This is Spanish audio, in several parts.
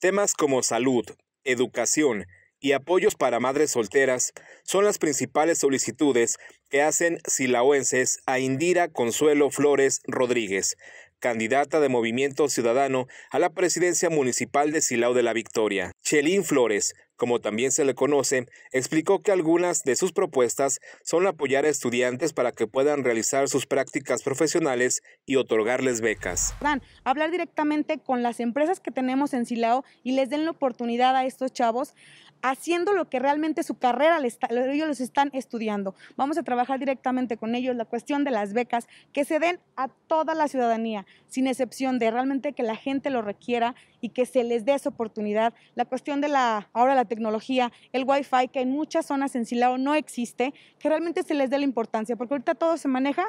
Temas como salud, educación y apoyos para madres solteras son las principales solicitudes que hacen silaoenses a Indira Consuelo Flores Rodríguez, candidata de Movimiento Ciudadano a la presidencia municipal de Silao de la Victoria. Chelín Flores como también se le conoce, explicó que algunas de sus propuestas son apoyar a estudiantes para que puedan realizar sus prácticas profesionales y otorgarles becas. Hablar directamente con las empresas que tenemos en Silao y les den la oportunidad a estos chavos haciendo lo que realmente su carrera ellos los están estudiando. Vamos a trabajar directamente con ellos la cuestión de las becas que se den a toda la ciudadanía, sin excepción de realmente que la gente lo requiera y que se les dé esa oportunidad. La cuestión de la ahora la tecnología, el Wi-Fi, que en muchas zonas en Silao no existe, que realmente se les dé la importancia, porque ahorita todo se maneja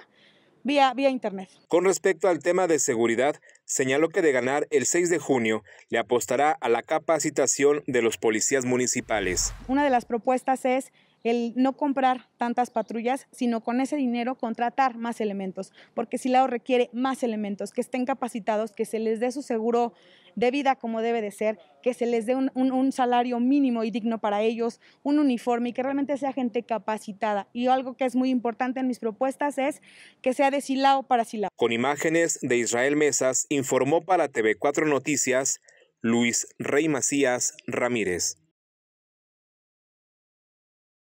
Vía, vía, Internet. Con respecto al tema de seguridad, señaló que de ganar el 6 de junio le apostará a la capacitación de los policías municipales. Una de las propuestas es el no comprar tantas patrullas, sino con ese dinero contratar más elementos, porque Silao requiere más elementos, que estén capacitados, que se les dé su seguro de vida como debe de ser, que se les dé un, un salario mínimo y digno para ellos, un uniforme y que realmente sea gente capacitada. Y algo que es muy importante en mis propuestas es que sea de Silao para Silao. Con imágenes de Israel Mesas, informó para TV4 Noticias Luis Rey Macías Ramírez.